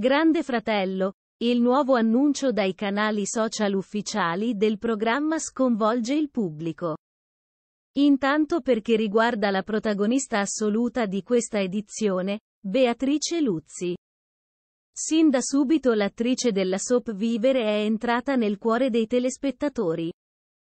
Grande Fratello, il nuovo annuncio dai canali social ufficiali del programma sconvolge il pubblico. Intanto perché riguarda la protagonista assoluta di questa edizione, Beatrice Luzzi. Sin da subito l'attrice della soap Vivere è entrata nel cuore dei telespettatori.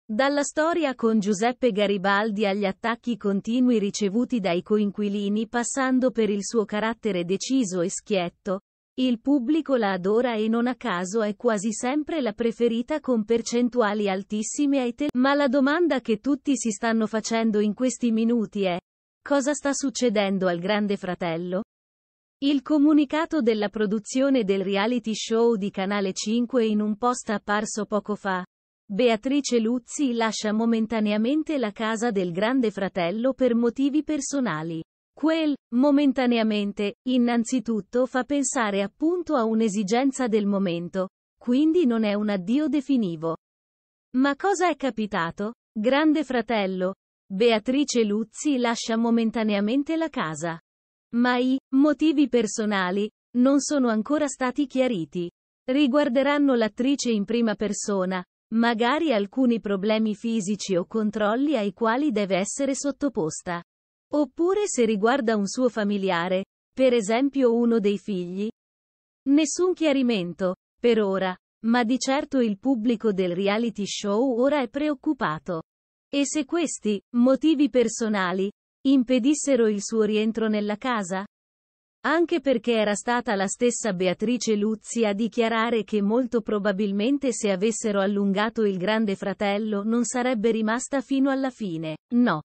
Dalla storia con Giuseppe Garibaldi agli attacchi continui ricevuti dai coinquilini passando per il suo carattere deciso e schietto, il pubblico la adora e non a caso è quasi sempre la preferita con percentuali altissime ai tele. Ma la domanda che tutti si stanno facendo in questi minuti è, cosa sta succedendo al Grande Fratello? Il comunicato della produzione del reality show di Canale 5 in un post apparso poco fa. Beatrice Luzzi lascia momentaneamente la casa del Grande Fratello per motivi personali. Quel, momentaneamente, innanzitutto fa pensare appunto a un'esigenza del momento, quindi non è un addio definivo. Ma cosa è capitato? Grande fratello. Beatrice Luzzi lascia momentaneamente la casa. Ma i motivi personali non sono ancora stati chiariti. Riguarderanno l'attrice in prima persona, magari alcuni problemi fisici o controlli ai quali deve essere sottoposta. Oppure se riguarda un suo familiare, per esempio uno dei figli. Nessun chiarimento, per ora, ma di certo il pubblico del reality show ora è preoccupato. E se questi, motivi personali, impedissero il suo rientro nella casa? Anche perché era stata la stessa Beatrice Luzzi a dichiarare che molto probabilmente se avessero allungato il grande fratello non sarebbe rimasta fino alla fine. No.